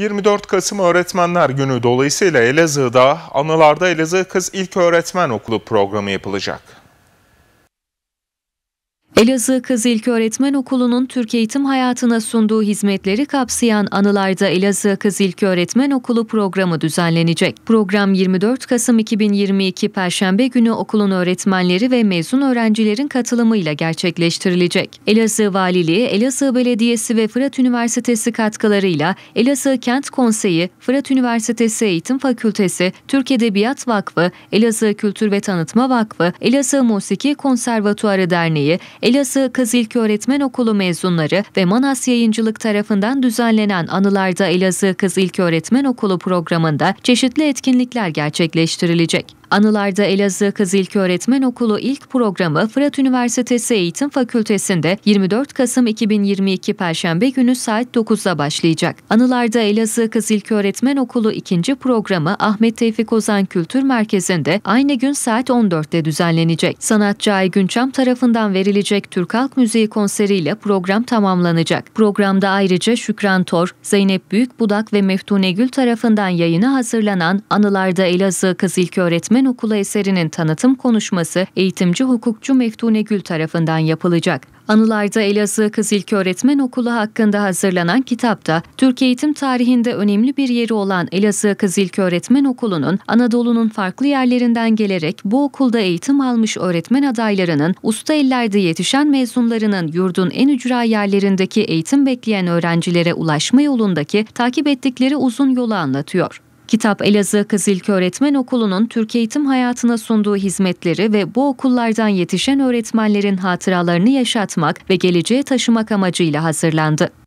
24 Kasım Öğretmenler Günü dolayısıyla Elazığ'da Anılarda Elazığ Kız İlk Öğretmen Okulu programı yapılacak. Elazığ Kız İlköğretmen Okulu'nun Türk eğitim hayatına sunduğu hizmetleri kapsayan anılarda Elazığ Kız İlköğretmen Okulu programı düzenlenecek. Program 24 Kasım 2022 Perşembe günü okulun öğretmenleri ve mezun öğrencilerin katılımıyla gerçekleştirilecek. Elazığ Valiliği, Elazığ Belediyesi ve Fırat Üniversitesi katkılarıyla Elazığ Kent Konseyi, Fırat Üniversitesi Eğitim Fakültesi, Türk Edebiyat Vakfı, Elazığ Kültür ve Tanıtma Vakfı, Elazığ Musiki Konservatuarı Derneği, Elazığ Kız İlköğretmen Okulu mezunları ve Manas Yayıncılık tarafından düzenlenen Anılarda Elazığ Kız İlköğretmen Okulu programında çeşitli etkinlikler gerçekleştirilecek. Anılarda Elazığ Kız İlköğretmen Okulu ilk programı Fırat Üniversitesi Eğitim Fakültesi'nde 24 Kasım 2022 Perşembe günü saat 9'da başlayacak. Anılarda Elazığ Kız İlköğretmen Okulu ikinci programı Ahmet Tevfik Ozan Kültür Merkezi'nde aynı gün saat 14'te düzenlenecek. Sanatçı Aygün Çam tarafından verilecek Türk Halk Müziği konseriyle program tamamlanacak. Programda ayrıca Şükran Tor, Zeynep Büyükbudak ve Meftune Gül tarafından yayına hazırlanan Anılarda Elazığ Kız İlköğretmen Değirmen Okulu eserinin tanıtım konuşması eğitimci hukukçu Meftune Gül tarafından yapılacak. Anılarda Elazığ Kız İlköğretmen Okulu hakkında hazırlanan kitapta Türk eğitim tarihinde önemli bir yeri olan Elazığ Kız İlköğretmen Okulu'nun Anadolu'nun farklı yerlerinden gelerek bu okulda eğitim almış öğretmen adaylarının usta ellerde yetişen mezunlarının yurdun en ücra yerlerindeki eğitim bekleyen öğrencilere ulaşma yolundaki takip ettikleri uzun yolu anlatıyor. Kitap Elazığ Kız Öğretmen Okulu'nun Türk eğitim hayatına sunduğu hizmetleri ve bu okullardan yetişen öğretmenlerin hatıralarını yaşatmak ve geleceğe taşımak amacıyla hazırlandı.